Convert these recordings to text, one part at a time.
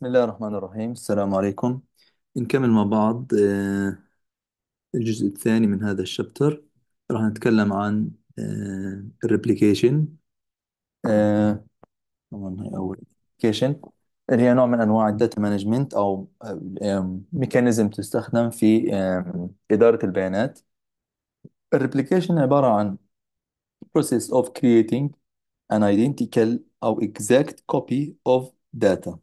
بسم الله الرحمن الرحيم السلام عليكم نكمل مع بعض آه، الجزء الثاني من هذا الشابتر راح نتكلم عن آه، الريبليكيشن آه، طبعا هي أول ريبليكيشن اللي هي نوع من أنواع الداتا مانجمنت أو ميكانيزم تستخدم في إدارة البيانات الريبليكيشن عبارة عن process of creating an identical أو exact copy of data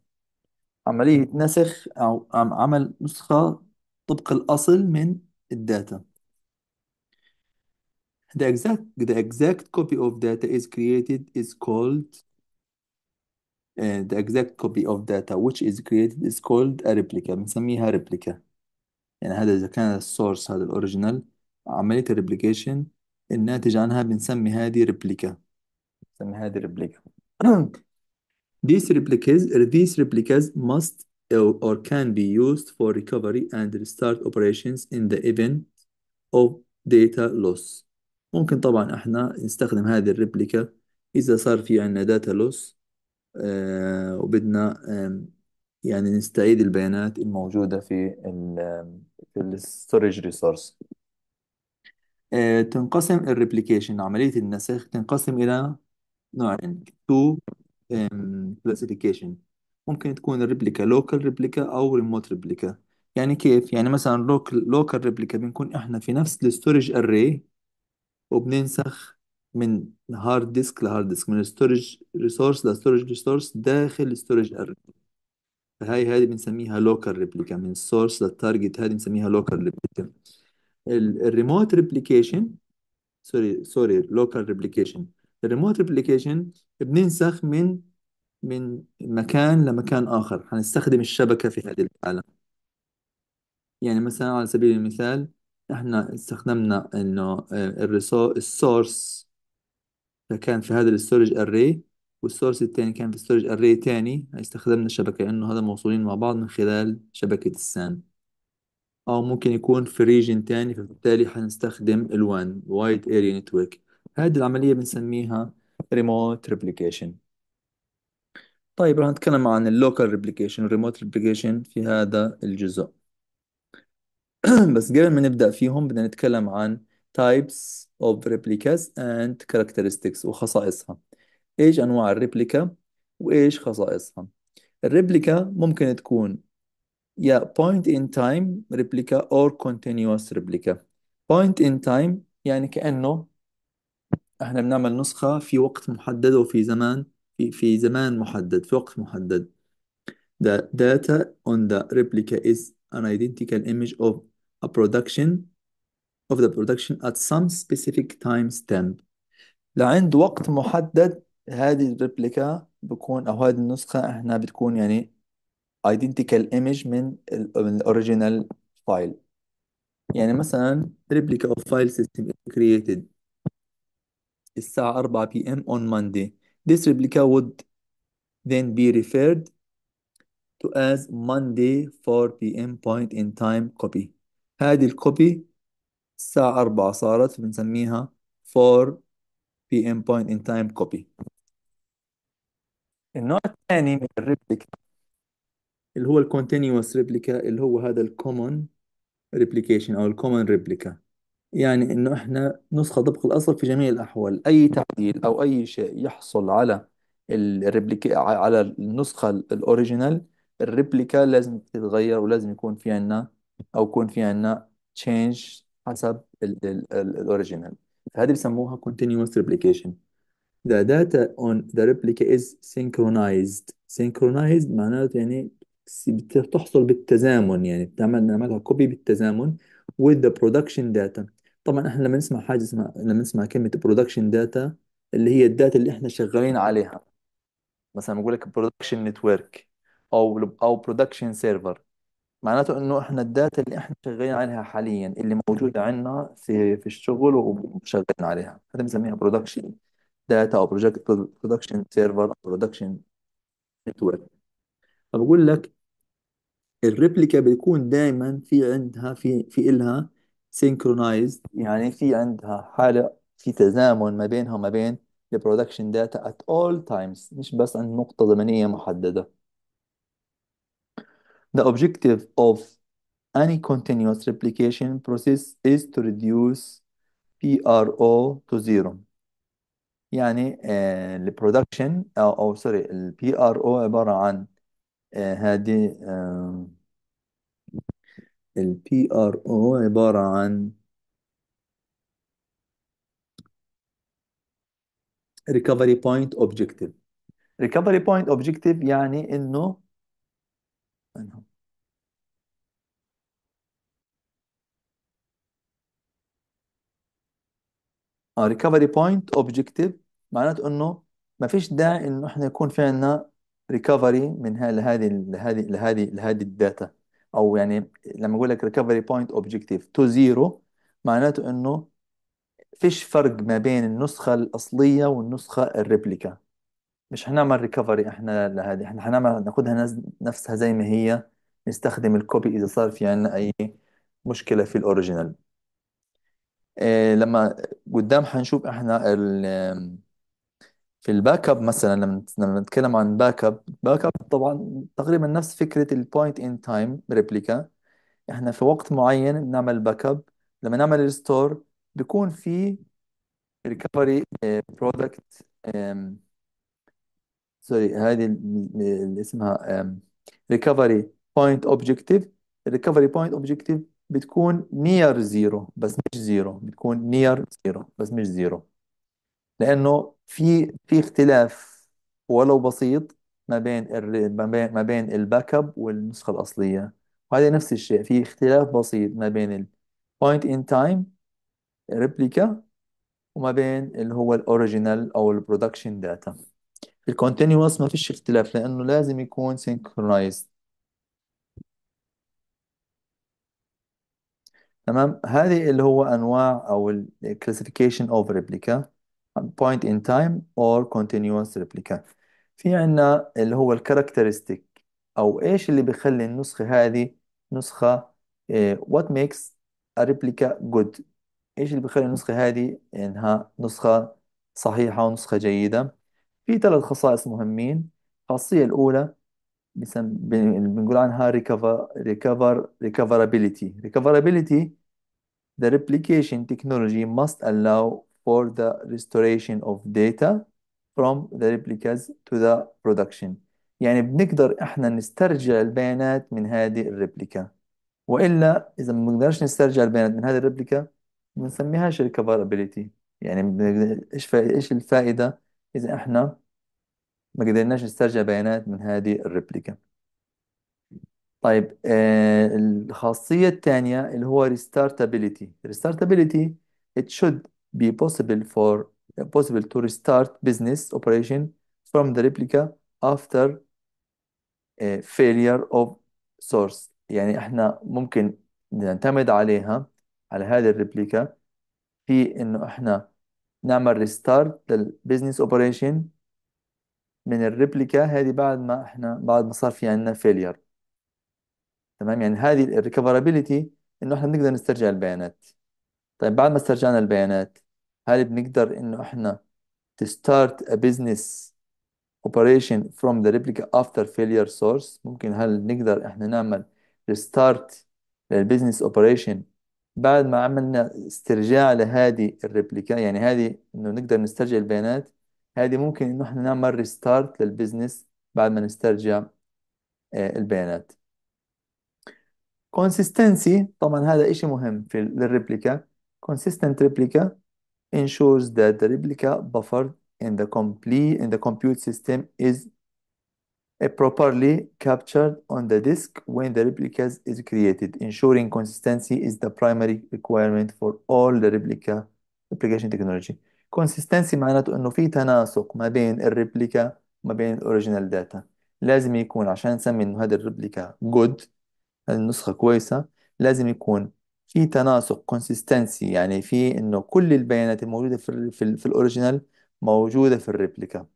عملية نسخ أو عمل نسخة طبق الأصل من الداتا The exact the exact copy of data is created is called uh, the exact copy of data which is created is called a replica بنسميها ريبليكا يعني هذا إذا كان السورس هذا الأوريجينال عملية الريبليكيشن الناتج عنها بنسمي هذه ريبليكا بنسمي هذه ريبليكا These replicas, uh, these replicas must or can be used for recovery and restart operations in the event of data loss. ممكن طبعا احنا نستخدم هذه الريبليكا إذا صار في عندنا داتا آه، لوس وبدنا يعني نستعيد البيانات الموجودة في في الستورج ريسورس آه، تنقسم الريبليكيشن عملية النسخ تنقسم إلى نوعين تو كلاسيفيكيشن ممكن تكون الريبليكا لوكال ريبليكا او ريموت ريبليكا يعني كيف يعني مثلا لوكال لوكال ريبليكا بنكون احنا في نفس الستورج اري وبننسخ من هارد ديسك لهارد ديسك من ستورج ريسورس لستورج ريسورس داخل الستورج اري فهي هذه بنسميها لوكال ريبليكا من السورس للتارجت هذه بنسميها لوكال ريبليكا الريموت ريبليكيشن سوري سوري لوكال ريبليكيشن الريموت ريبليكيشن بننسخ من من مكان لمكان آخر هنستخدم الشبكة في هذه الحالة يعني مثلا على سبيل المثال احنا استخدمنا انه آه، السورس كان في هذا الستورج اري والسورس الثاني كان في ستورج اري ثاني استخدمنا الشبكة انه هذا موصولين مع بعض من خلال شبكة السان او ممكن يكون في ريجن ثاني فبالتالي هنستخدم الوان وايد اريا نتورك هذه العملية بنسميها ريموت ريبليكيشن طيب رح نتكلم عن اللوكال ريبليكيشن والريموت ريبليكيشن في هذا الجزء بس قبل ما نبدأ فيهم بدنا نتكلم عن types of replicas and characteristics وخصائصها ايش انواع الريبليكا وايش خصائصها الريبليكا ممكن تكون يا point in time ريبليكا or continuous ريبليكا point in time يعني كأنه احنا بنعمل نسخة في وقت محدد وفي زمان في, في زمان محدد في وقت محدد The data on the replica is an identical image of a production of the production at some specific time stamp لعند وقت محدد هذه الريبليكا بكون أو هذه النسخة احنا بتكون يعني identical image من ال original file يعني مثلا replica of file system is created الساعة 4 p.m. on Monday. This replica would then be referred to as Monday 4 p.m. point in time copy. هذه الكوبي الساعة 4 صارت بنسميها 4 p.m. point in time copy. النوع الثاني من الريبليكا اللي هو الكونتينيوس ريبليكا اللي هو هذا الكومون ريبليكيشن او الكومون ريبليكا يعني انه احنا نسخة طبق الاصل في جميع الاحوال اي تعديل او اي شيء يحصل على الريبليكا على النسخة الاوريجينال الريبليكا لازم تتغير ولازم يكون في عندنا او يكون في عندنا تشينج حسب الاوريجينال فهذه بسموها continuous replication the data on the replica is synchronized synchronized معناته يعني بتحصل بالتزامن يعني بتعمل نعملها كوبي بالتزامن with the production data طبعا احنا لما نسمع حاجه اسمها لما نسمع كلمه برودكشن داتا اللي هي الداتا اللي احنا شغالين عليها مثلا بقول لك برودكشن نتورك او او برودكشن سيرفر معناته انه احنا الداتا اللي احنا شغالين عليها حاليا اللي موجوده عندنا في في الشغل وشغالين عليها هذا بنسميها برودكشن داتا او برودكشن سيرفر او برودكشن نتورك فبقول لك الريبليكا بيكون دائما في عندها في في إلها synchronized يعني في عندها حالة في تزامن ما بينها وما بين the production data at all times مش بس عند نقطة زمنية محددة The objective of any continuous replication process is to reduce PRO to zero يعني ال production أو sorry ال PRO عبارة عن هذه البي ار او عبارة عن recovery point objective recovery point objective يعني انه اه ريكفري بوينت اوبجيكتيف معناته انه ما فيش داعي انه احنا يكون في عندنا ريكفري من هذه لهذه لهذه لهذه الداتا او يعني لما اقول لك ريكفري بوينت اوبجيكتيف تو زيرو معناته انه فيش فرق ما بين النسخه الاصليه والنسخه الريبليكا مش حنعمل ريكفري احنا لهذه احنا حنعمل ناخدها نفسها زي ما هي نستخدم الكوبي اذا صار في عندنا اي مشكله في الاوريجينال إيه لما قدام حنشوف احنا ال الباك اب مثلا لما لما نتكلم عن باك اب باك اب طبعا تقريبا نفس فكره البوينت ان تايم ريبليكا احنا في وقت معين بنعمل باك اب لما نعمل ريستور بيكون في ريكفري برودكت سوري هذه اللي اسمها ريكفري بوينت اوبجيكتيف الريكفري بوينت اوبجيكتيف بتكون نير زيرو بس مش زيرو بتكون نير زيرو بس مش زيرو لانه في في اختلاف ولو بسيط ما بين ما بين ما بين الباك اب والنسخه الاصليه وهذا نفس الشيء في اختلاف بسيط ما بين البوينت ان تايم ريبليكا وما بين اللي هو الاوريجينال او البرودكشن داتا الكونتينوس ما فيش اختلاف لانه لازم يكون سينكرونايز تمام هذه اللي هو انواع او الكلاسيفيكيشن اوف ريبليكا point in time or continuous replica في عندنا اللي هو الكاركترستيك او ايش اللي بيخلي النسخة هذه نسخة إيه، what makes a replica good ايش اللي بيخلي النسخة هذه انها نسخة صحيحة ونسخة جيدة في ثلاث خصائص مهمين الخاصية الأولى بنقول عنها recover recoverability recoverability the replication technology must allow for the restoration of data from the replicas to the production يعني بنقدر احنا نسترجع البيانات من هذه الريبليكا والا اذا ما بنقدرش نسترجع البيانات من هذه الريبليكا بنسميهاش ريكفرابيلتي يعني ايش ايش الفائده اذا احنا ما قدرناش نسترجع بيانات من هذه الريبليكا طيب آه الخاصيه الثانيه اللي هو ريستارتابيلتي ريستارتابيلتي it should be possible for uh, possible to restart business operation from the replica after a failure of source يعني احنا ممكن نعتمد عليها على هذه الريبليكا في انه احنا نعمل ريستارت للبزنس اوبريشن من الريبليكا هذه بعد ما احنا بعد ما صار في عندنا فيلير تمام يعني هذه الريكفرابيلتي انه احنا بنقدر نسترجع البيانات طيب بعد ما استرجعنا البيانات هل بنقدر انه احنا to start a business operation from the replica after failure source ممكن هل نقدر احنا نعمل restart للبزنس operation بعد ما عملنا استرجاع لهذه الريبليكا يعني هذه انه نقدر نسترجع البيانات هذه ممكن انه احنا نعمل ريستارت للبزنس بعد ما نسترجع آه، البيانات consistency طبعا هذا اشي مهم في الريبليكا Consistent replica ensures that the replica buffered in the complete in the compute system is properly captured on the disk when the replicas is created. Ensuring consistency is the primary requirement for all the replica replication technology. Consistency معناته انه في تناسق ما بين الريبليكا وما بين الاوريجينال داتا. لازم يكون عشان نسمي انه هذا الريبليكا جود هذه النسخة كويسة لازم يكون في تناسق كونسيستنسي يعني في انه كل البيانات الموجوده في الـ في, الـ في الاوريجينال موجوده في الريبليكا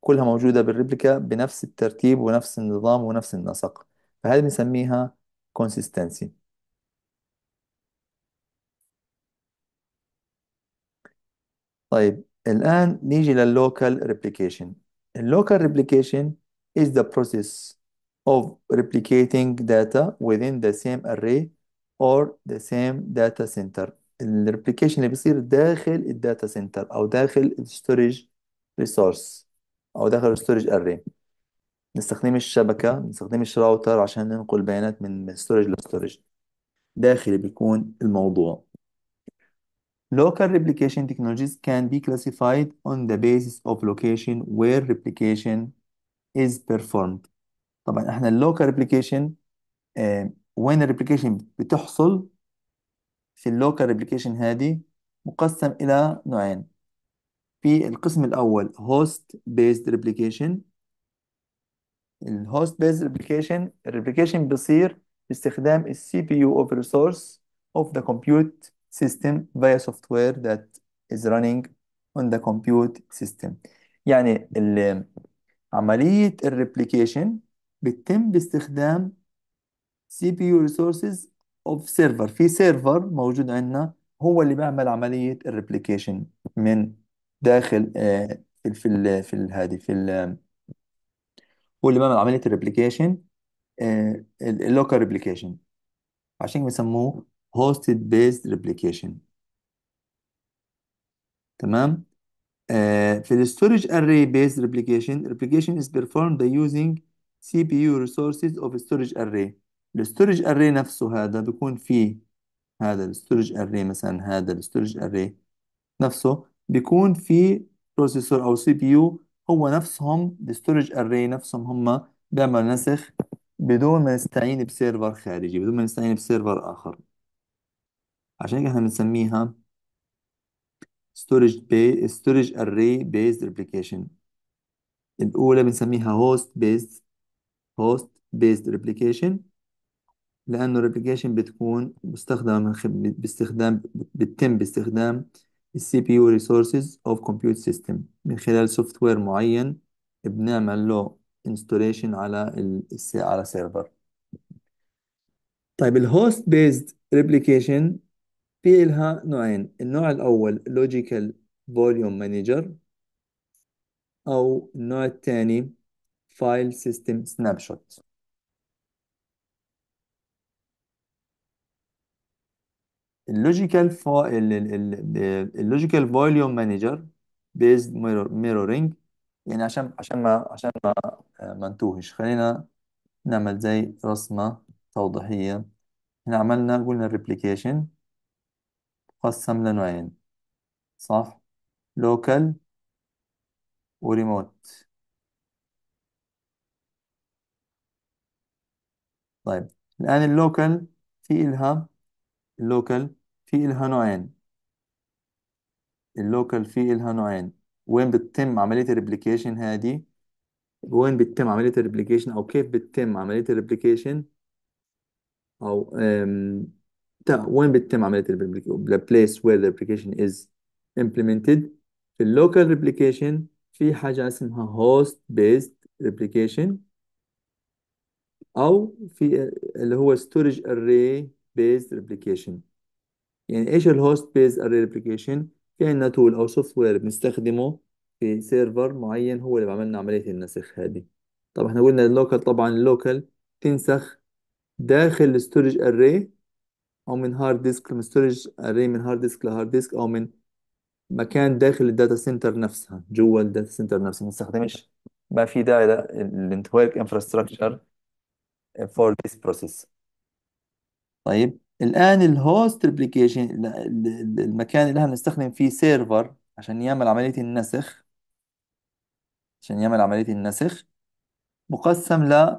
كلها موجوده بالريبليكا بنفس الترتيب ونفس النظام ونفس النسق فهذه بنسميها كونسيستنسي طيب الان نيجي لللوكال ريبليكيشن اللوكال ريبليكيشن is the process of replicating data within the same array or the same data center الريبليكيشن اللي بيصير داخل الداتا سنتر او داخل الستورج ريسورس او داخل الستورج اري نستخدم الشبكه نستخدم الراوتر عشان ننقل بيانات من ستورج لستورج داخلي بيكون الموضوع Local replication technologies can be classified on the basis of location where replication is performed. طبعا احنا اللوكال replication آه، وين الريبليكيشن بتحصل في اللوكال ريبليكيشن هذه مقسم إلى نوعين في القسم الأول هوست بيست ريبليكيشن الهوست بيست ريبليكيشن الريبليكيشن بيصير باستخدام السي بي يو اوف ريسورس اوف ذا كومبيوت سيستم فيا سوفت وير ذات از رانينج اون ذا كومبيوت سيستم يعني عملية الريبليكيشن بتتم باستخدام سي بي يو ريسورسز اوف سيرفر في سيرفر موجود عندنا هو اللي بيعمل عملية الريبليكيشن من داخل آه، في ال في ال في هذه في ال- هو اللي بيعمل عملية الريبليكيشن اللوكال ريبليكيشن عشان بيسموه هوستد بيزد ريبليكيشن تمام آه، في ال storage array ريبليكيشن replication replication is performed سي بي يو ريسورسز اوف ستورج اري الاستورج اري نفسه هذا بيكون فيه هذا الاستورج اري مثلا هذا الاستورج اري نفسه بيكون في بروسيسور او سي بي يو هو نفسهم الاستورج اري نفسهم هم بيعمل نسخ بدون ما نستعين بسيرفر خارجي بدون ما نستعين بسيرفر اخر عشان هيك احنا بنسميها ستورج بي ستورج اري بيز ريبليكيشن الأولى بنسميها هوست بيز هوست بيز ريبليكيشن لأنه الابلكيشن بتكون مستخدمة من خ... باستخدام بتتم باستخدام السي بي يو ريسورسز اوف كومبيوت سيستم من خلال سوفت وير معين بنعمل له انستوليشن على ال... على سيرفر طيب الهوست بيزد ريبليكيشن في لها نوعين النوع الأول لوجيكال فوليوم مانجر أو النوع الثاني فايل سيستم سناب شوت اللوجيكال فا اللوجيكال فوليوم مانجر بيزد ميرورينج يعني عشان عشان ما عشان ما آه، ما نتوهش خلينا نعمل زي رسمة توضيحية احنا عملنا قلنا الريبليكيشن قسم لنوعين صح لوكال وريموت طيب الآن اللوكال في إلها اللوكال في إلها نوعين اللوكال في إلها نوعين وين بتتم عملية الريبليكيشن هذه وين بتتم عملية الريبليكيشن أو كيف بتتم عملية الريبليكيشن أو أم... تا وين بتتم عملية الريبليكيشن the place where the replication is implemented في اللوكال replication في حاجة اسمها host based replication أو في آه، اللي هو storage array based replication يعني ايش الهوست بيز اري ريبليكيشن عندنا تول او سوفت وير بنستخدمه في سيرفر معين هو اللي بعملنا عملية النسخ هذه طب احنا قلنا اللوكال طبعا اللوكال تنسخ داخل الستورج اري او من هارد ديسك من ستورج اري من هارد ديسك لهارد ديسك او من مكان داخل الداتا سنتر نفسها جوا الداتا سنتر نفسها ما نستخدمش ما في داعي للنتورك انفراستراكشر فور ذيس بروسيس طيب الآن الهوست ريبليكيشن المكان اللي احنا بنستخدم فيه سيرفر عشان يعمل عملية النسخ عشان يعمل عملية النسخ مقسم ل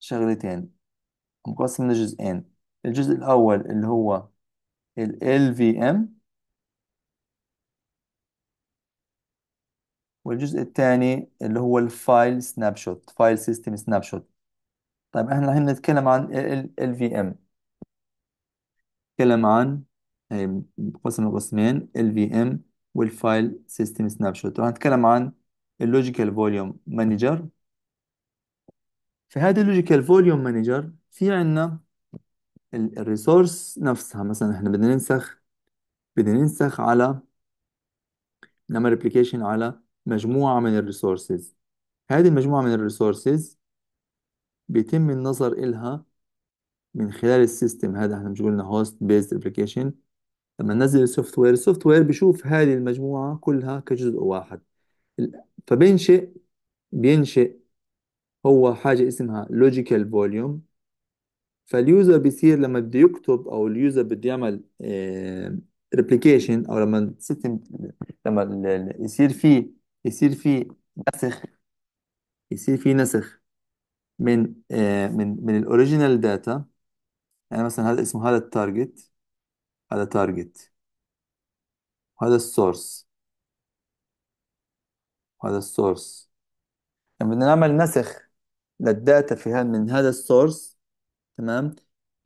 لشغلتين مقسم لجزئين الجزء الأول اللي هو ال LVM والجزء الثاني اللي هو الفايل سناب شوت فايل سيستم سناب شوت طيب احنا الحين نتكلم عن ال في ام نتكلم عن هي طيب، قسم القسمين ال في ام والفايل سيستم سناب شوت راح نتكلم عن اللوجيكال فوليوم مانجر في هذا اللوجيكال فوليوم مانجر في عندنا الريسورس نفسها مثلا احنا بدنا ننسخ بدنا ننسخ على نعمل ريبليكيشن على مجموعة من الريسورسز هذه المجموعة من الريسورسز بيتم النظر إلها من خلال السيستم هذا احنا مش قلنا هوست بيزد ابلكيشن لما ننزل السوفت وير السوفت وير بيشوف هذه المجموعة كلها كجزء واحد فبينشئ بينشئ هو حاجة اسمها لوجيكال فوليوم فاليوزر بيصير لما بده يكتب او اليوزر بده يعمل ريبليكيشن آه، او لما السيستم لما يصير فيه يصير فيه نسخ يصير فيه نسخ من آه، من من الاوريجينال داتا يعني مثلا هذا اسمه هذا التارجت هذا تارجت وهذا السورس وهذا السورس لما يعني بدنا نعمل نسخ للداتا في هذا من هذا السورس تمام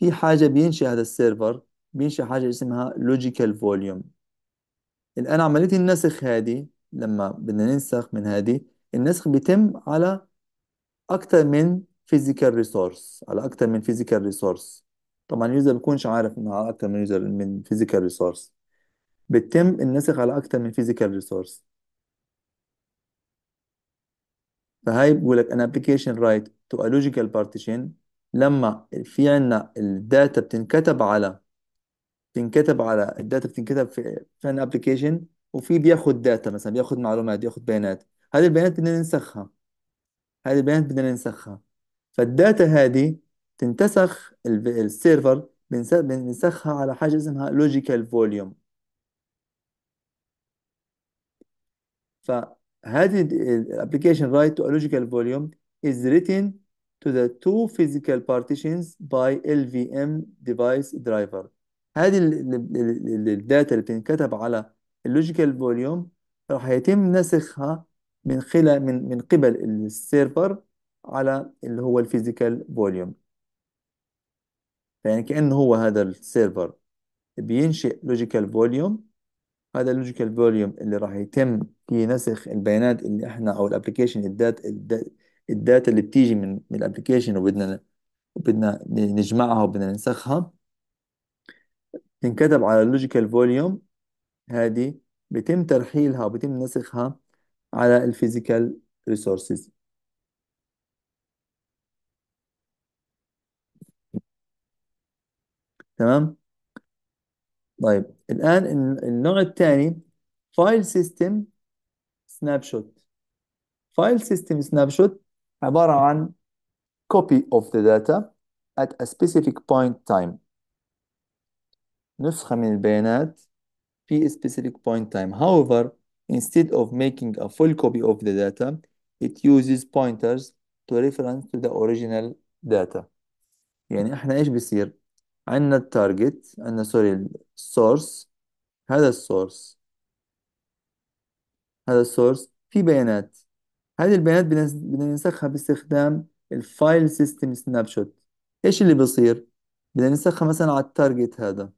في حاجة بينشئ هذا السيرفر بينشئ حاجة اسمها لوجيكال فوليوم الآن عملية النسخ هذه لما بدنا ننسخ من هذه النسخ بيتم على اكتر من فيزيكال ريسورس على اكتر من فيزيكال ريسورس طبعا اليوزر بيكونش عارف انه على اكتر من يوزر من فيزيكال ريسورس بتتم النسخ على اكتر من فيزيكال ريسورس فهي بقول لك ان ابلكيشن رايت تو ا لوجيكال بارتيشن لما في عندنا الداتا بتنكتب على بتنكتب على الداتا بتنكتب في في عندنا ابلكيشن وفي بياخد داتا مثلا بياخد معلومات بياخد بيانات هذه البيانات بدنا ننسخها هذه البيانات بدنا ننسخها فالداتا هذه تنتسخ السيرفر بنسخها على حاجة اسمها لوجيكال فوليوم فهذه الابلكيشن write to a logical volume is written to the two physical partitions by LVM device driver هذه الداتا اللي بتنكتب على اللوجيكال فوليوم راح يتم نسخها من خلال من من قبل السيرفر على اللي هو الفيزيكال فوليوم يعني كأنه هو هذا السيرفر بينشئ لوجيكال فوليوم هذا اللوجيكال فوليوم اللي راح يتم فيه نسخ البيانات اللي احنا او الابلكيشن الداتا الداتا اللي بتيجي من من الابلكيشن وبدنا وبدنا نجمعها وبدنا ننسخها تنكتب على اللوجيكال فوليوم هذه بيتم ترحيلها وبيتم نسخها على الفيزيكال ريسورسز تمام طيب الآن النوع الثاني فايل سيستم سناب شوت فايل سيستم سناب شوت عبارة عن copy of the data at a specific point time نسخة من البيانات في specific point time however Instead of making a full copy of the data, it uses pointers to reference to the original data. يعني احنا ايش بصير؟ عندنا التارجت عندنا سوري السورس هذا السورس هذا السورس في بيانات هذه البيانات بدنا ننسخها باستخدام الفايل سيستم سناب شوت ايش اللي بصير؟ بدنا ننسخها مثلا على التارجت هذا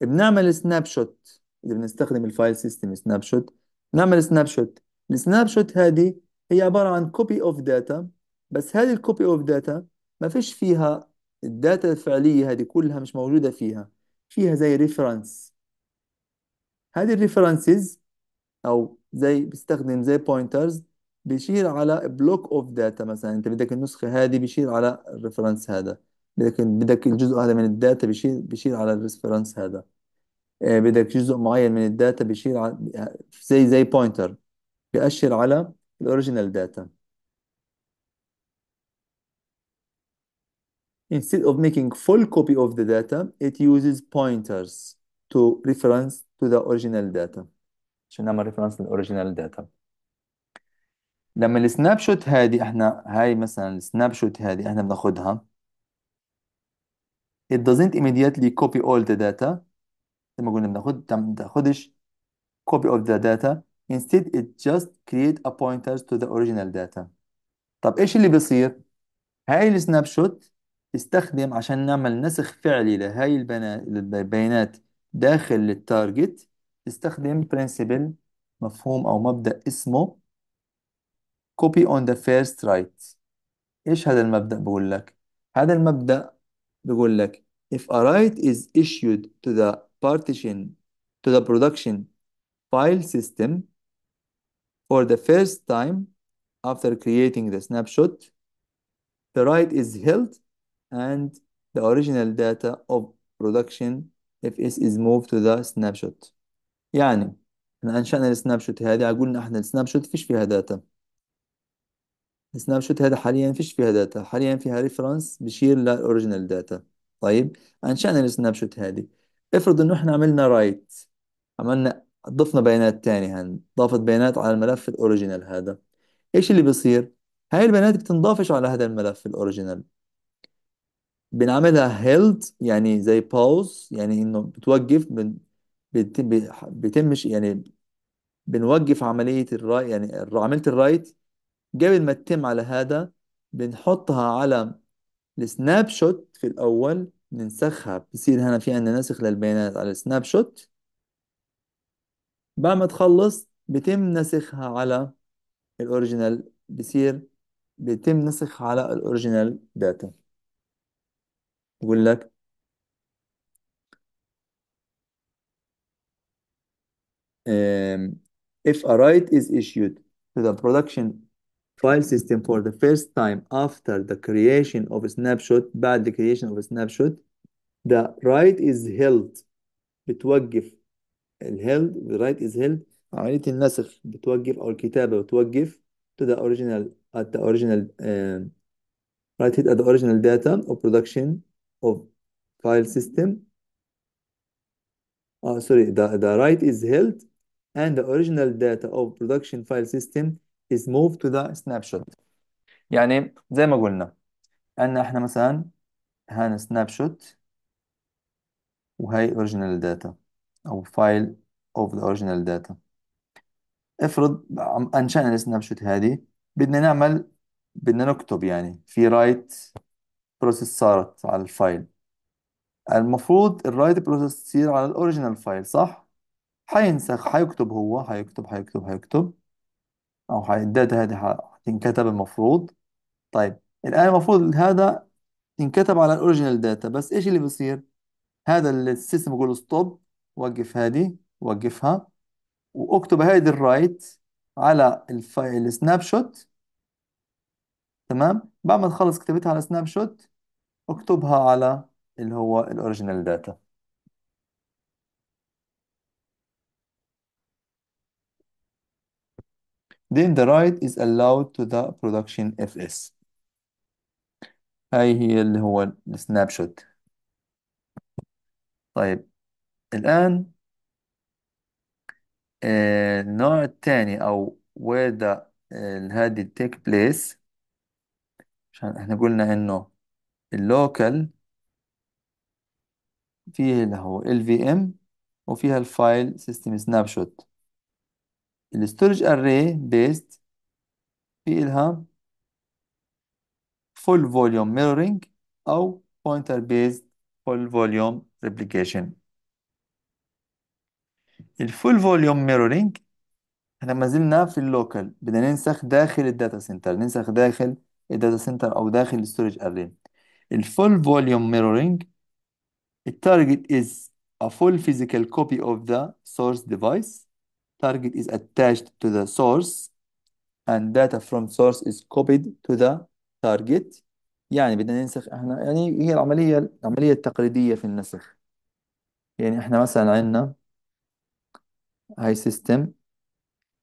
بنعمل سناب شوت اذا بنستخدم الفايل سيستم سناب شوت نعمل سناب شوت السناب شوت هذه هي عباره عن كوبي اوف داتا بس هذه الكوبي اوف داتا ما فيش فيها الداتا الفعليه هذه كلها مش موجوده فيها فيها زي ريفرنس هذه الريفرنسز او زي بيستخدم زي بوينترز بيشير على بلوك اوف داتا مثلا انت بدك النسخه هذه بيشير على الريفرنس هذا بدك بدك الجزء هذا من الداتا بيشير بيشير على الريفرنس هذا آه، بدك جزء معين من الداتا بيشير على زي زي بوينتر بيأشر على الاوريجينال داتا Instead of making full copy of the data, it uses pointers to reference to the original data. عشان نعمل ريفرنس للاوريجينال داتا. لما السناب شوت هذه احنا هاي مثلا السناب شوت هذه احنا بناخدها. It doesn't immediately copy all the data. زي ما قلنا بناخد ما تاخدش copy of the data instead it just create a pointer to the original data طب ايش اللي بيصير هاي السناب شوت استخدم عشان نعمل نسخ فعلي لهاي البيانات داخل التارجت استخدم principle مفهوم او مبدأ اسمه copy on the first right ايش هذا المبدأ بقول لك هذا المبدأ بقول لك if a right is issued to the partition to the production file system for the first time after creating the snapshot, the write is held and the original data of production fs is moved to the snapshot. يعني احنا انشأنا السنابشوت شوت هذه قلنا احنا السنابشوت شوت فيش فيها داتا السنابشوت شوت هذا حاليا فيش فيها داتا حاليا فيها ريفرنس بشير للاوريجينال داتا طيب انشأنا السنابشوت هذه افرض انه احنا عملنا رايت عملنا ضفنا بيانات تاني هن ضافت بيانات على الملف الاوريجينال هذا ايش اللي بصير هاي البيانات بتنضافش على هذا الملف الاوريجينال بنعملها هيلد يعني زي باوز يعني انه بتوقف بن... بيتم بيتمش يعني بنوقف عملية الرايت يعني عملية الرايت قبل ما تتم على هذا بنحطها على السناب شوت في الأول ننسخها بصير هنا في عندنا نسخ للبيانات على السناب شوت بعد ما تخلص بتم نسخها على الاوريجينال بصير بيتم نسخها على الاوريجينال داتا بقول لك if a right is issued to the production file system for the first time after the creation of a snapshot بعد the creation of a snapshot the write is held بتوقف Held, the write is held عملية النسخ بتوقف أو الكتابة بتوقف to the original at the original uh, write it at the original data of production of file system uh, sorry the, the write is held and the original data of production file system is moved to the snapshot يعني زي ما قلنا ان احنا مثلا هان snapshot وهي original data او file of the original data افرض انشأنا السناب شوت هذه بدنا نعمل بدنا نكتب يعني في رايت بروسيس صارت على الفايل المفروض الرايت بروسيس تصير على الاوريجينال فايل صح؟ حينسخ حيكتب هو حيكتب حيكتب حيكتب أو الداتا هذه هتنكتب المفروض طيب الآن المفروض هذا ينكتب على الأوريجينال داتا بس إيش اللي بيصير؟ هذا السيستم بيقول له ستوب وقف هذه وقفها واكتب هذه الرايت على الفايل سناب شوت تمام بعد ما تخلص كتبتها على سناب شوت اكتبها على اللي هو الاوريجينال داتا Then the right is allowed to the production fs هاي هي اللي هو السناب شوت طيب الآن آه، النوع الثاني أو where the هذه آه، take place عشان احنا قلنا إنه اللوكال فيه اللي هو ال ام وفيها الفايل سيستم سناب شوت الستورج اري بيست في إلها فول فوليوم mirroring أو بوينتر based فول فوليوم ريبليكيشن الفول فوليوم ميرورينج احنا ما زلنا في اللوكال بدنا ننسخ داخل الداتا سنتر ننسخ داخل الداتا سنتر او داخل الستورج اري الفول فوليوم ميرورينج التارجت از a full physical copy of the source device target is attached to the source and data from source is copied to the target يعني بدنا ننسخ احنا يعني هي العملية العملية التقليدية في النسخ يعني احنا مثلا عندنا هاي system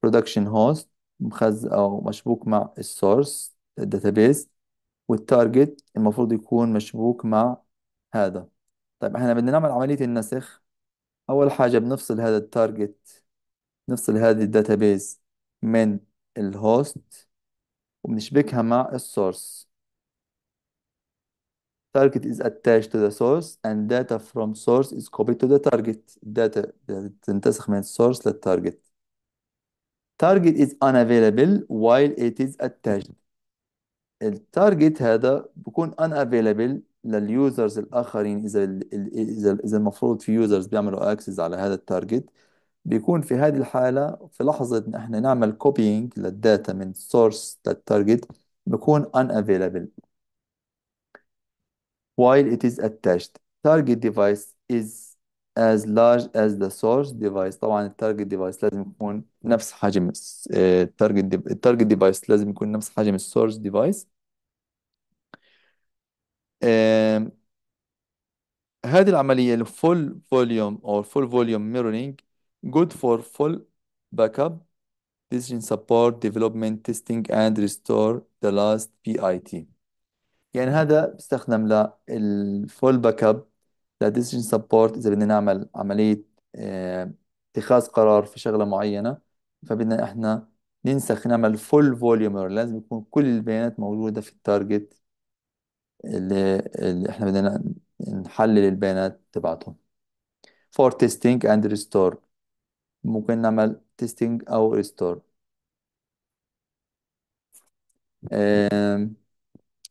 production host مخز او مشبوك مع السورس database والتارجت المفروض يكون مشبوك مع هذا طيب احنا بدنا نعمل عملية النسخ اول حاجة بنفصل هذا التارجت نفصل هذه الداتابيز من الهوست وبنشبكها مع السورس target is attached to the source and data from source is copied to the target data تنتسخ من السورس للتارجت target is unavailable while it is attached التارجت هذا بكون unavailable لليوزرز الاخرين اذا اذا اذا المفروض في يوزرز بيعملوا اكسس على هذا التارجت بيكون في هذه الحالة في لحظة إن إحنا نعمل كوبينج للداتا من source للتارجت بيكون unavailable while it is attached target device is as large as the source device طبعا التارجت ديفايس لازم يكون نفس حجم التارجت التارجت ديفايس لازم يكون نفس حجم السورس ديفايس هذه العملية الفول فوليوم أو فول فوليوم ميرورنج good for full backup decision support development testing and restore the last PIT يعني هذا بيستخدم للفول باك اب للديسيجن سبورت اذا بدنا نعمل عمليه آه، اتخاذ قرار في شغله معينه فبدنا احنا ننسخ نعمل فول فوليوم لازم يكون كل البيانات موجوده في التارجت اللي, اللي احنا بدنا نحلل البيانات تبعتهم for testing اند restore ممكن نعمل تيستينج او ريستور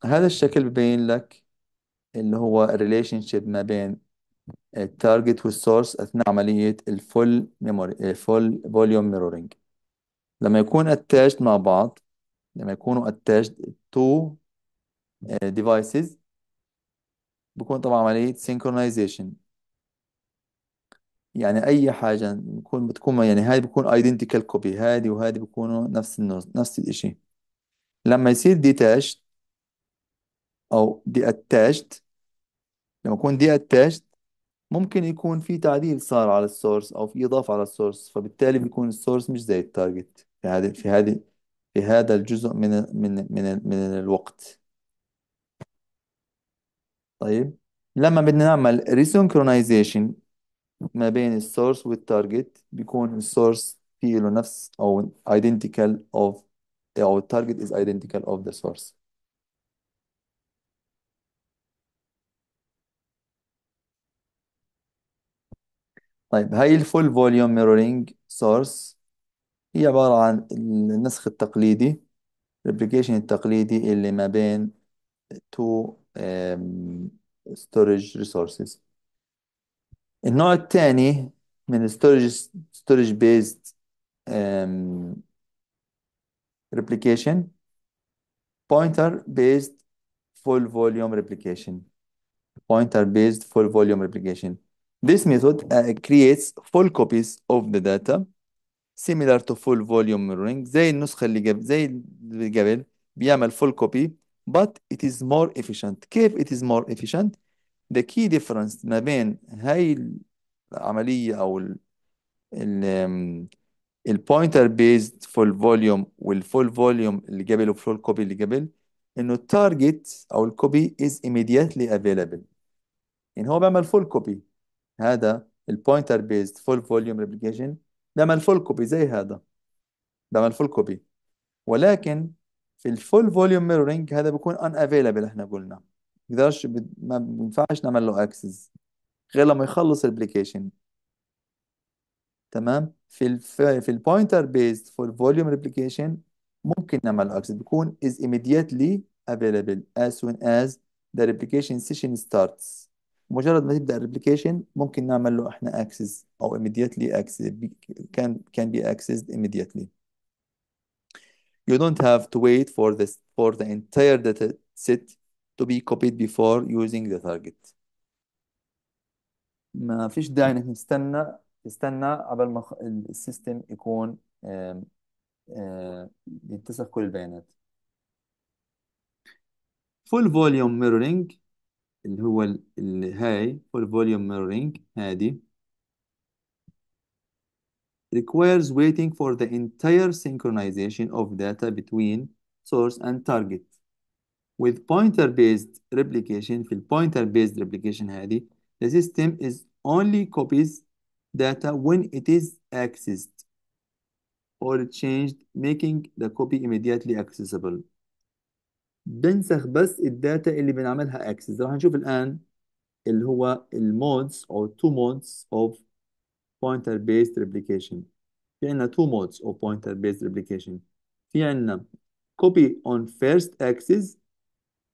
هذا الشكل ببين لك اللي هو الريليشن شيب ما بين التارجت والسورس اثناء عمليه الفول ميموري الفول فوليوم ميرورينج لما يكون اتاشد مع بعض لما يكونوا اتاشد تو ديفايسز بكون طبعا عمليه سينكرونايزيشن يعني اي حاجه بتكون بتكون يعني هاي بيكون ايدنتيكال كوبي هذه وهذه بيكونوا نفس النوز نفس الاشي لما يصير ديتاش او دي اتاشت لما يكون دي اتاشت ممكن يكون في تعديل صار على السورس او في اضافه على السورس فبالتالي بيكون السورس مش زي التارجت في هذه في هذه في هذا الجزء من من من من الوقت طيب لما بدنا نعمل ريسنكرونايزيشن ما بين السورس والتارجت بيكون السورس فيه له نفس او ايدنتيكال اوف او التارجت از ايدنتيكال اوف ذا سورس طيب هاي الفول فوليوم ميرورينج سورس هي عبارة عن النسخ التقليدي ريبليكيشن التقليدي اللي ما بين تو ستورج ريسورسز النوع الثاني من الستورج storage based ريبليكيشن um, replication pointer based full volume replication pointer based full volume replication this method uh, creates full copies of the data similar to full volume mirroring زي النسخة اللي قبل زي اللي قبل بيعمل full copy but it is more efficient كيف it is more efficient the key difference ما بين هاي العملية أو ال ال ال pointer based full volume وال full volume اللي قبل وال full copy اللي قبل إنه target أو ال copy is immediately available. إن هو بعمل full copy هذا ال pointer based full volume replication بعمل full copy زي هذا بعمل full copy ولكن في ال full volume mirroring هذا بيكون unavailable إحنا قلنا. يقدرش ب... ما بينفعش نعمل له اكسس غير لما يخلص الابلكيشن تمام في ال في البوينتر بيست فور فوليوم ريبليكيشن ممكن نعمل له اكسس بيكون is immediately available as soon as the replication session starts مجرد ما تبدأ الريبليكيشن ممكن نعمل له احنا access او immediately access can can be accessed immediately you don't have to wait for this for the entire data set to be copied before using the target ما فيش داعي انك نستنى نستنى قبل ما السيستم يكون يتسخ كل البيانات full volume mirroring اللي هو اللي هاي full volume mirroring هادي requires waiting for the entire synchronization of data between source and target with pointer based replication في pointer based replication هذه the system is only copies data when it is accessed or changed making the copy immediately accessible بنسخ بس الداتا اللي بنعملها access راح نشوف الآن اللي هو المودز أو two modes of pointer based replication في عندنا two modes of pointer based replication في عندنا copy on first access.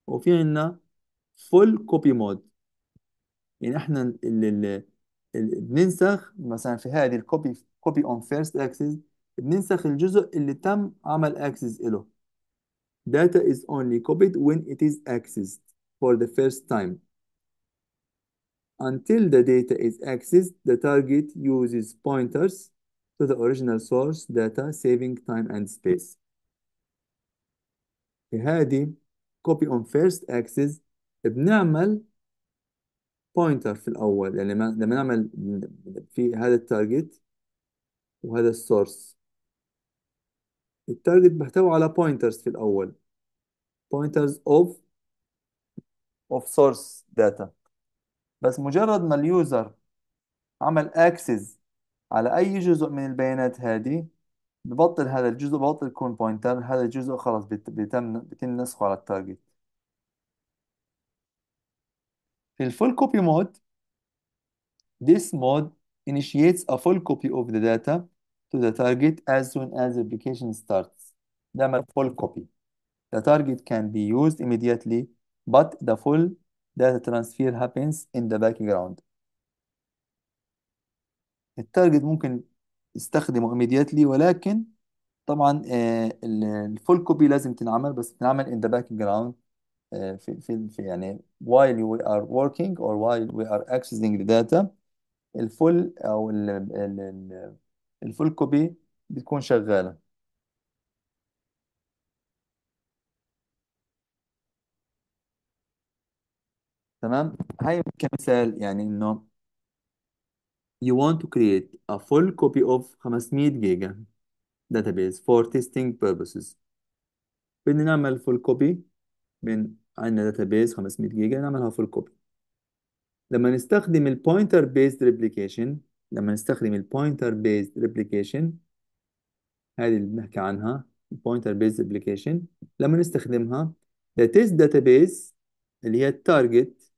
وفي عندنا فول كوبي مود يعني احنا ال ال بننسخ مثلا في هذه الكوبي كوبي اون فيرست اكسس بننسخ الجزء اللي تم عمل اكسس له data is only copied when it is accessed for the first time until the data is accessed the target uses pointers to the original source data saving time and space في هذه copy on first axis بنعمل بوينتر في الاول يعني لما نعمل في هذا التارجت وهذا السورس التارجت بيحتوي على بوينترز في الاول pointers of of source data بس مجرد ما اليوزر عمل access على اي جزء من البيانات هذه ببطل هذا الجزء ببطل يكون بوينتر هذا الجزء خلص بيتم بيتم نسخه على التارجت في الفول كوبي مود This mode initiates a full copy of the data to the target as soon as the application starts. نعمل full copy. The target can be used immediately, but the full data transfer happens in the background. التارجت ممكن استخدمه immediately ولكن طبعا آه، الفول كوبي لازم تنعمل بس تنعمل in the background آه، في في في يعني while we are working or while we are accessing the data الفول او الفول كوبي بتكون شغاله تمام هاي كمثال يعني انه You want to create a full copy of 500 جيجا database for testing purposes بدنا نعمل full copy من عندنا database 500 جيجا نعملها full copy لما نستخدم ال pointer based replication لما نستخدم ال pointer based replication هذه اللي بنحكي عنها ال pointer based replication لما نستخدمها the test database اللي هي التارجت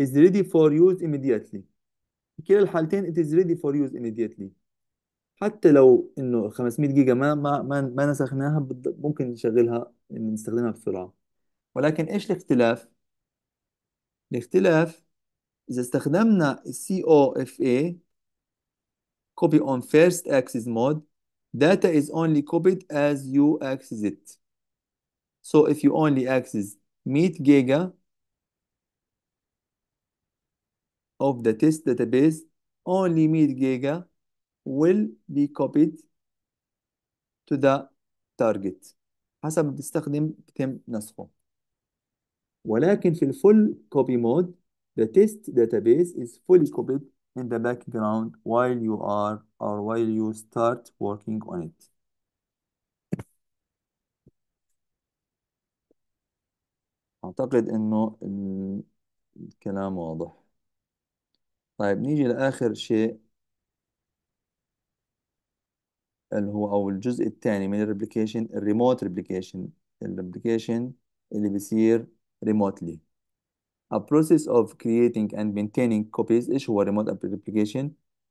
is ready for use immediately في كلا الحالتين it is ready for use immediately حتى لو انه 500 جيجا ما ما ما, ما نسخناها بد- ممكن نشغلها نستخدمها بسرعة ولكن ايش الاختلاف؟ الاختلاف إذا استخدمنا COFA copy on first access mode data is only copied as you access it so if you only access 100 giga of the test database only mid giga will be copied to the target حسب بتستخدم بتم نسخه ولكن في الفول copy mode the test database is fully copied in the background while you are or while you start working on it أعتقد إنه الكلام واضح طيب نيجي لآخر شيء اللي هو أو الجزء الثاني من الريبليكيشن الريموت ريبليكيشن الريبليكيشن اللي بيصير ريموتلي A process of creating and maintaining copies إيش هو remote replication؟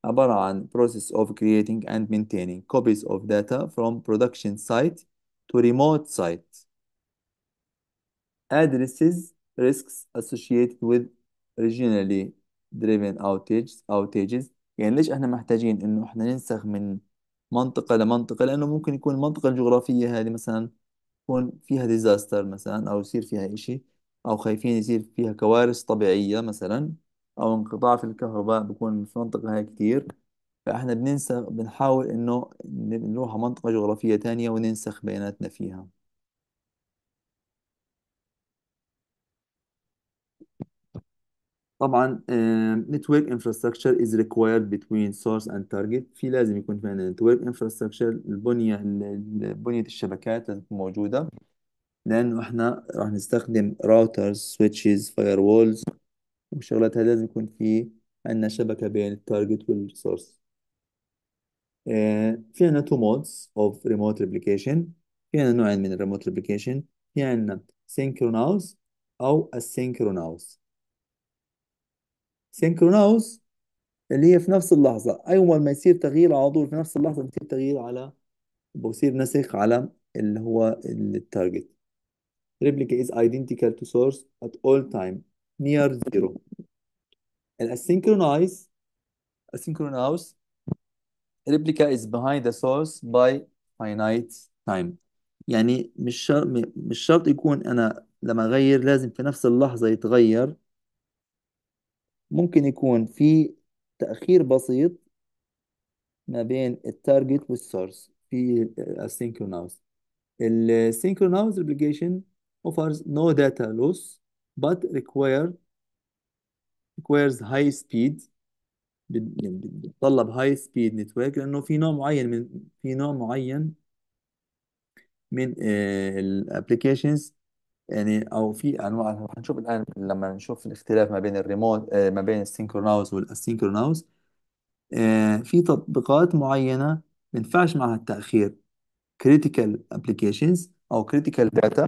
عبارة عن process of creating and maintaining copies of data from production site to remote site addresses risks associated with regionally driven outages outages يعني ليش احنا محتاجين انه احنا ننسخ من منطقة لمنطقة لأنه ممكن يكون المنطقة الجغرافية هذه مثلا يكون فيها ديزاستر مثلا أو يصير فيها إشي أو خايفين يصير فيها كوارث طبيعية مثلا أو انقطاع في الكهرباء بكون في المنطقة هاي كتير فإحنا بننسخ بنحاول إنه نروح على منطقة جغرافية تانية وننسخ بياناتنا فيها طبعا نتورك انفراستراكشر از ريكوايرد بتوين سورس اند تارجت في لازم يكون في عندنا نتورك انفراستراكشر البنيه بنيه الشبكات لازم تكون موجوده لانه احنا راح نستخدم راوترز سويتشز فاير وولز والشغلات هذه لازم يكون في عندنا شبكه بين التارجت والسورس آه، في عندنا تو مودز اوف ريموت ريبليكيشن في عندنا نوعين من الريموت ريبليكيشن في عندنا سينكروناوس او اسينكروناوس سينكروناوس اللي هي في نفس اللحظة أول ما يصير تغيير على طول في نفس اللحظة بصير تغيير على بصير نسخ على اللي هو التارجت replica is identical to source at all time near zero الاسينكرونايز asynchronous replica is behind the source by finite time يعني مش شرط مش شرط يكون انا لما اغير لازم في نفس اللحظة يتغير ممكن يكون في تأخير بسيط ما بين التارجت والسورس في السينكرونايز السينكرونايز ريبليكيشن offers no data loss but require requires high speed بتطلب هاي سبيد نتورك لانه في نوع معين من في نوع معين من آه، الابلكيشنز يعني او في انواع هنشوف الان لما نشوف الاختلاف ما بين الريموت آه، ما بين السينكروناوس والاسينكروناوس آه، في تطبيقات معينه ما ينفعش معها التاخير critical applications او critical data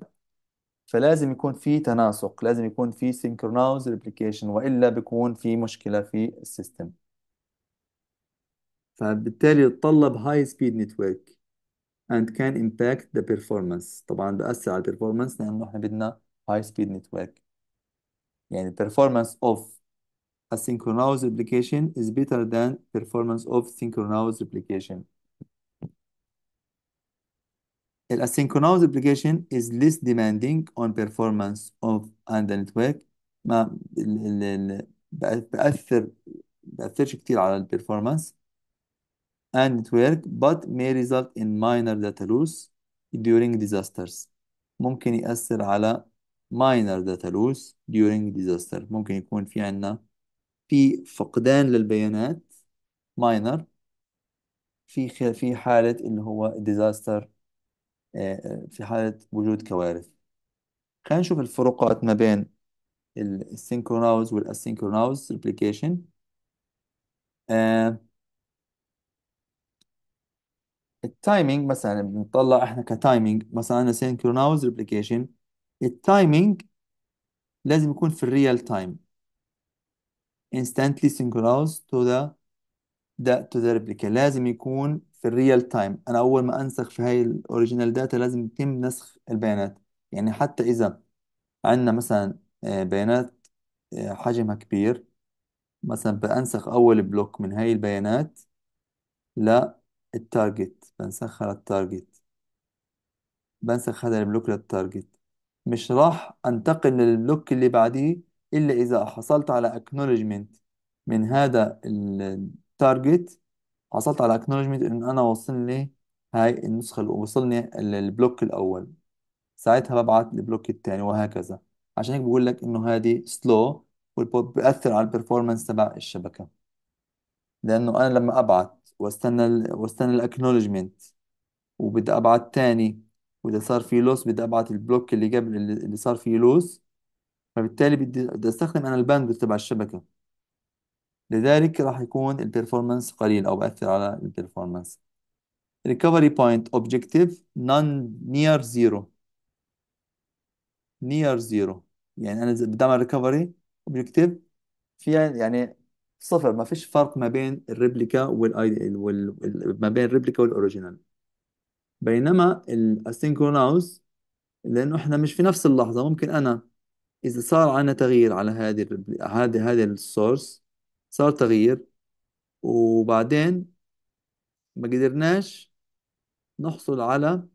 فلازم يكون في تناسق لازم يكون في synchronous replication والا بيكون في مشكله في السيستم فبالتالي يتطلب high speed network and can impact the performance طبعا بأثر على البرفورمانس لأنه احنا بدنا high speed network يعني performance of a synchronous replication is better than performance of synchronous replication. The asynchronous replication is less demanding on performance of and the network ما ال ال ال بأثر بأثرش كتير على البرفورمانس and it work but may result in minor data loss during disasters ممكن يأثر على minor data loss during disaster ممكن يكون في عنا في فقدان للبيانات minor في في حالة اللي هو disaster آه، آه، في حالة وجود كوارث خلينا نشوف الفروقات ما بين السينكرونوز والاسينكرونوز ريبليكيشن آه التايمينج مثلا بنطلع احنا كتايمينج مثلا انا synchronous ريبليكيشن التايمينج لازم يكون في الريال تايم instantly synchronous to the ده تو ذا ريبليكا لازم يكون في الريال تايم انا اول ما انسخ في هاي الاوريجينال داتا لازم يتم نسخ البيانات يعني حتى اذا عندنا مثلا آه، بيانات آه، حجمها كبير مثلا بانسخ اول بلوك من هاي البيانات التارجت بنسخن التارجت بنسخ هذا البلوك للتارجت مش راح انتقل للبلوك اللي بعديه الا اذا حصلت على اكنولجمنت من هذا التارجت حصلت على اكنولجمنت ان انا وصلني هاي النسخة اللي وصلني البلوك الاول ساعتها ببعت البلوك الثاني وهكذا عشان هيك بقول لك انه هذه سلو وبتاثر على البرفورمانس تبع الشبكة لانه انا لما ابعت واستنى ال... واستنى الاكنولجمنت وبدي ابعت تاني واذا صار في لوس بدي ابعت البلوك اللي قبل اللي صار فيه لوس فبالتالي بدي بدي استخدم انا الباندوث تبع الشبكه لذلك راح يكون البرفورمانس قليل او بأثر على البرفورمانس ريكفري بوينت اوبجكتيف نون نير زيرو نير زيرو يعني انا اذا بدي اعمل ريكفري اوبجكتيف في يعني صفر ما فيش فرق ما بين الريبليكا والاي وال... وال- ما بين الريبليكا والاوريجينال بينما الاسينكرونوس لانه احنا مش في نفس اللحظه ممكن انا اذا صار عندنا تغيير على هذه هذه هذه السورس صار تغيير وبعدين ما قدرناش نحصل على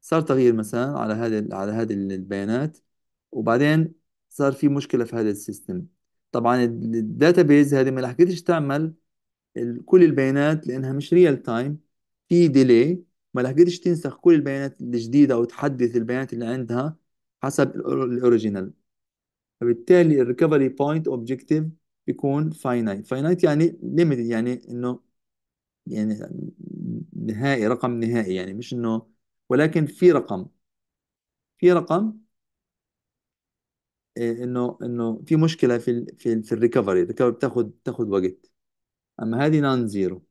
صار تغيير مثلا على هذه على هذه البيانات وبعدين صار في مشكله في هذا السيستم طبعا الداتابيز هذه ما لحقتش تعمل ال- كل البيانات لانها مش ريال تايم في ديلي ما لحقتش تنسخ كل البيانات الجديده او تحدث البيانات اللي عندها حسب الاوريجينال فبالتالي الريكفري بوينت اوبجيكتيف بيكون فاينايت فاينايت يعني ليميتد يعني انه يعني نهائي رقم نهائي يعني مش انه ولكن في رقم في رقم انه انه في مشكله في الـ في الـ في الريكفري الريكفري بتاخد بتاخد وقت اما هذه نون زيرو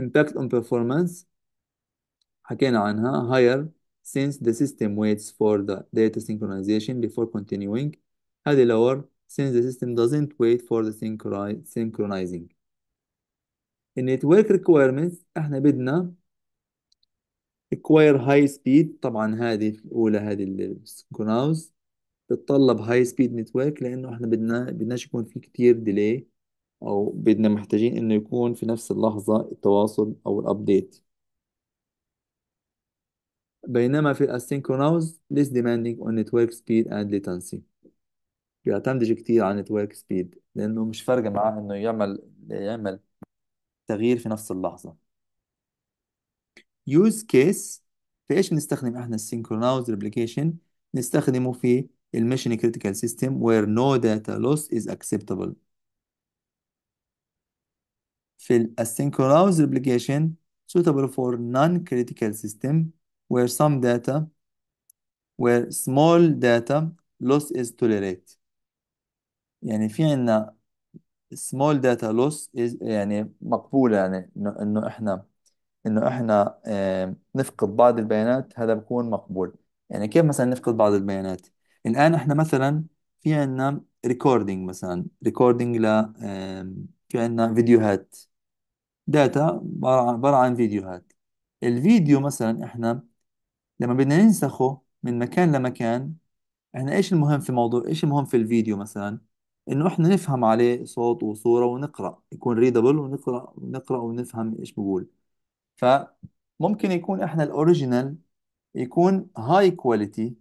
impact on performance حكينا عنها higher since the system waits for the data synchronization before continuing هذه lower since the system doesn't wait for the synchronizing النتورك requirements احنا بدنا اكواير هاي سبيد طبعا هذه الاولى هذه السنكروناوز بتطلب هاي سبيد نتورك لانه احنا بدنا بدناش يكون في كتير ديلي او بدنا محتاجين انه يكون في نفس اللحظة التواصل او الابديت بينما في الاسينكروناوز less demanding on network speed and latency بيعتمدش كتير على network speed لانه مش فارقة معاه انه يعمل يعمل تغيير في نفس اللحظة use case في ايش بنستخدم احنا السينكرونايز ريبليكيشن نستخدمه في المشن كريتيكال سيستم where no data loss is acceptable في ال asynchronous replication suitable for non-critical system where some data where small data loss is tolerated يعني في عنا small data loss is يعني مقبولة يعني إنه إحنا انه احنا آه، نفقد بعض البيانات هذا بكون مقبول يعني كيف مثلا نفقد بعض البيانات الان احنا مثلا في عندنا ريكوردينج مثلا ريكوردينج ل في عندنا فيديوهات داتا عبارة عن عبارة عن فيديوهات الفيديو مثلا احنا لما بدنا ننسخه من مكان لمكان احنا ايش المهم في موضوع ايش المهم في الفيديو مثلا انه احنا نفهم عليه صوت وصورة ونقرأ يكون ريدبل ونقرأ ونقرأ ونفهم ايش بقول فممكن يكون احنا الاوريجينال يكون هاي كواليتي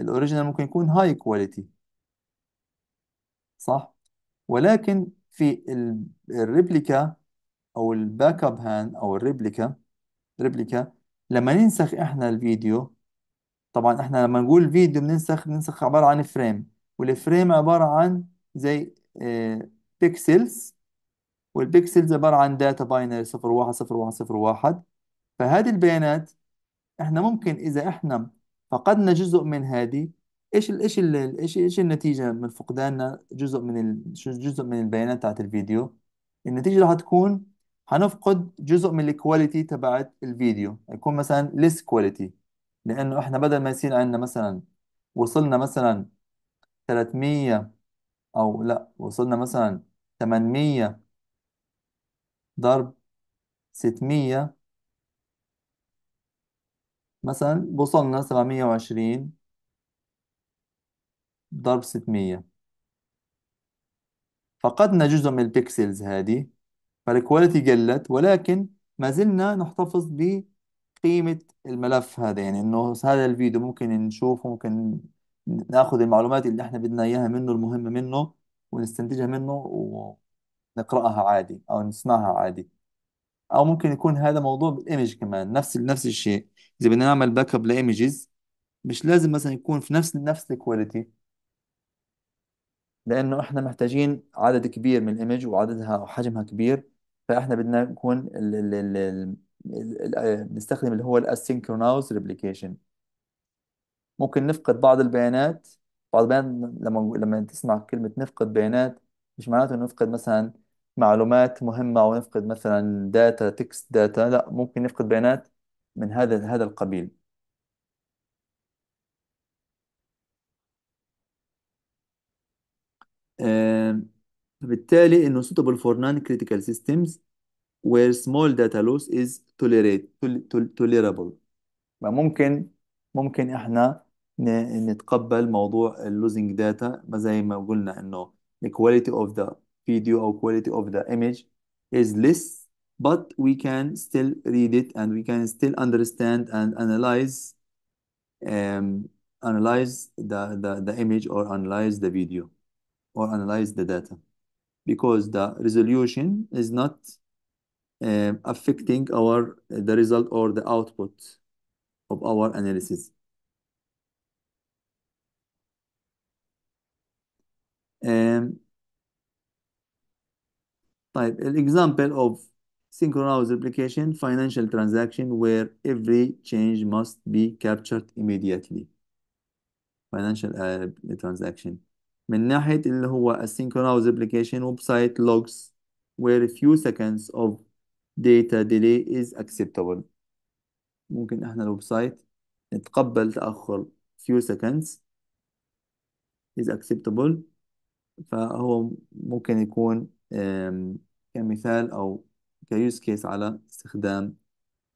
الاوريجينال ممكن يكون هاي كواليتي صح ولكن في الريبليكا او الباك اب هاند او الريبليكا ريبليكا لما ننسخ احنا الفيديو طبعا احنا لما نقول فيديو بننسخ بننسخ عباره عن فريم والفريم عباره عن زي بيكسلز آه، والبيكسلز عبارة عن داتا باينري صفر واحد صفر واحد صفر واحد فهذه البيانات احنا ممكن اذا احنا فقدنا جزء من هذه ايش ايش ايش ايش النتيجة من فقداننا جزء من ال جزء من البيانات تاعت الفيديو النتيجة راح تكون هنفقد جزء من الكواليتي تبعت الفيديو يكون مثلا ليس كواليتي لانه احنا بدل ما يصير عندنا مثلا وصلنا مثلا 300 او لا وصلنا مثلا 800 ضرب 600 مثلا وصلنا 720 ضرب 600 فقدنا جزء من البكسلز هذه فالكواليتي قلت ولكن ما زلنا نحتفظ بقيمة الملف هذا يعني انه هذا الفيديو ممكن نشوفه ممكن ناخذ المعلومات اللي احنا بدنا اياها منه المهمة منه ونستنتجها منه و... نقرأها عادي أو نسمعها عادي أو ممكن يكون هذا موضوع بالإيمج كمان نفس نفس الشيء إذا بدنا نعمل باك اب لإيمجز مش لازم مثلا يكون في نفس نفس الكواليتي لأنه إحنا محتاجين عدد كبير من الإيمج وعددها وحجمها كبير فإحنا بدنا نكون ال ال ال بنستخدم آه، نستخدم اللي هو الاسynchronous ريبليكيشن ممكن نفقد بعض البيانات بعض البيانات لما لما تسمع كلمة نفقد بيانات مش معناته نفقد مثلا معلومات مهمة أو نفقد مثلا داتا تكست داتا لا ممكن نفقد بيانات من هذا هذا القبيل فبالتالي انه suitable for non-critical systems where small data loss is tolerate tolerable ممكن ممكن احنا نتقبل موضوع اللوزنج داتا زي ما قلنا انه the quality of the video or quality of the image is less, but we can still read it and we can still understand and analyze um, analyze the, the, the image or analyze the video or analyze the data because the resolution is not um, affecting our the result or the output of our analysis. Um, طيب الاكزامبل اوف synchronized application financial transaction where every change must be captured immediately financial uh, transaction من ناحية اللي هو asynchronous application website logs where few seconds of data delay is acceptable ممكن احنا الويب سايت نتقبل تأخر few seconds is acceptable فهو ممكن يكون كمثال أو كيوز كيس على استخدام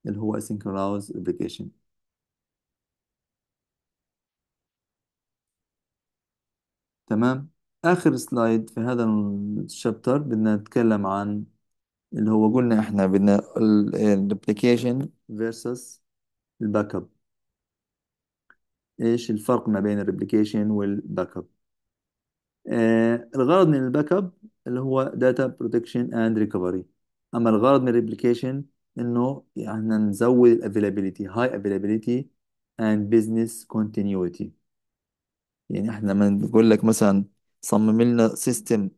اللي هو asynchronous application تمام آخر سلايد في هذا الشابتر بدنا نتكلم عن اللي هو قلنا إحنا بدنا الريبليكيشن versus الباك اب إيش الفرق ما بين الريبليكيشن والباك اب آه الغرض من الباك اب اللي هو داتا بروتكشن اند ريكفري اما الغرض من الريبليكيشن انه احنا نزود الافيلابيليتي هاي افيلابيليتي اند بزنس كونتينيوتي يعني احنا لما نقول لك مثلا صمم لنا سيستم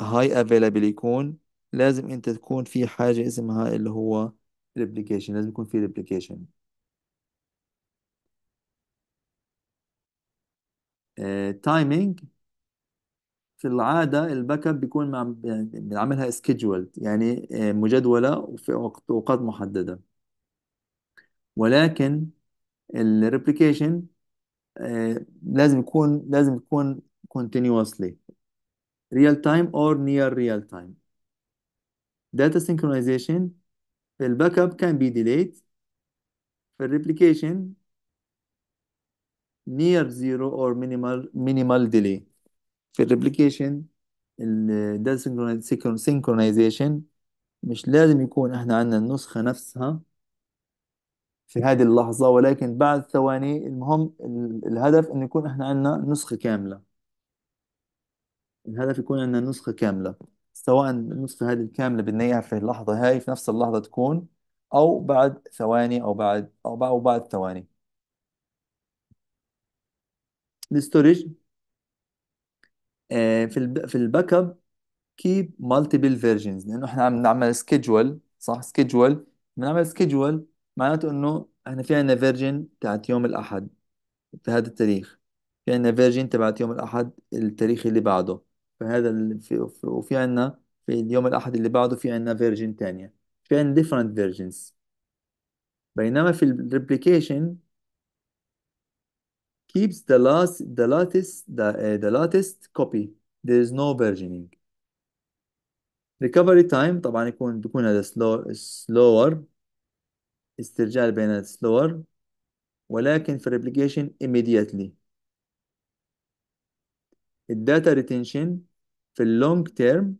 هاي افيلابل يكون لازم انت تكون في حاجه اسمها اللي هو ريبليكيشن لازم يكون في ريبليكيشن تايمينج آه، في العادة الباك اب بيكون مع يعني بنعملها سكيدجول يعني آه، مجدولة وفي أوقات محددة ولكن الريبليكيشن آه، لازم يكون لازم يكون continuously real time or near real time data synchronization في الباك اب can be delayed في الريبليكيشن near zero or minimal minimal delay في الريبليكيشن ده سينكرونايزيشن مش لازم يكون احنا عندنا النسخة نفسها في هذه اللحظة ولكن بعد ثواني المهم الهدف انه يكون احنا عندنا نسخة كاملة الهدف يكون عندنا نسخة كاملة سواء النسخة هذه الكاملة بدنا إياها في اللحظة هاي في نفس اللحظة تكون أو بعد ثواني أو بعد أو بعد, أو بعد ثواني الستورج آه، في الب... في الباك اب كيب مالتيبل فيرجنز لانه احنا عم نعمل سكيدجول صح سكيدجول بنعمل سكيدجول معناته انه احنا في عندنا فيرجن تاعت يوم الاحد في هذا التاريخ في عندنا فيرجن تبعت يوم الاحد التاريخ اللي بعده فهذا ال... في... في... وفي عندنا في اليوم الاحد اللي بعده في عندنا فيرجن ثانيه في عندنا different versions بينما في الريبليكيشن keeps the last the latest the, uh, the latest copy there is no versioning recovery time طبعا يكون بيكون هذا slow slower استرجاع البيانات slower ولكن في replication immediately الداتا retention في اللونج تيرم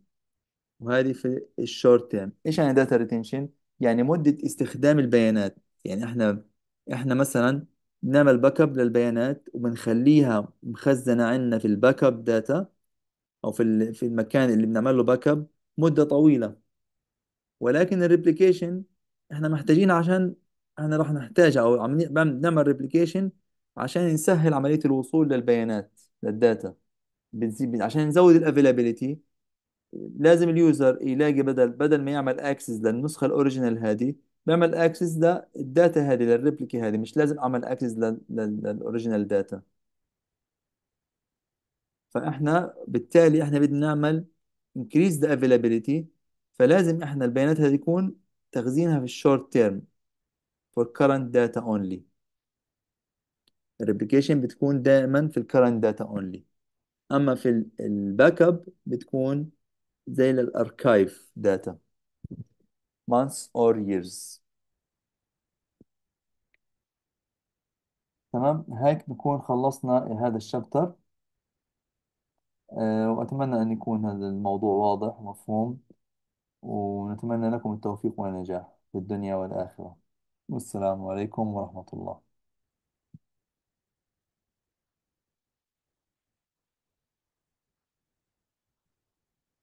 وهذه في الشورت تيرم ايش يعني داتا ريتنشن يعني مدة استخدام البيانات يعني احنا احنا مثلا بنعمل باك اب للبيانات وبنخليها مخزنة عندنا في الباك اب داتا أو في في المكان اللي بنعمل له باك اب مدة طويلة ولكن الريبليكيشن احنا محتاجين عشان احنا راح نحتاج او عم نعمل ريبليكيشن عشان نسهل عملية الوصول للبيانات للداتا بنزيد عشان نزود الافيلابيليتي لازم اليوزر يلاقي بدل بدل ما يعمل اكسس للنسخة الاوريجينال هذه بعمل اكسس للداتا هذه للريبليكي هذه مش لازم اعمل اكسس للاوريجينال داتا فاحنا بالتالي احنا بدنا نعمل increase the availability فلازم احنا البيانات هذه يكون تخزينها في الشورت تيرم for current data only الريبليكيشن بتكون دائما في الكرنت داتا اونلي اما في الباك اب بتكون زي للاركايف داتا months or years تمام هيك بكون خلصنا هذا الشابتر آه، وأتمنى أن يكون هذا الموضوع واضح ومفهوم ونتمنى لكم التوفيق والنجاح في الدنيا والآخرة والسلام عليكم ورحمة الله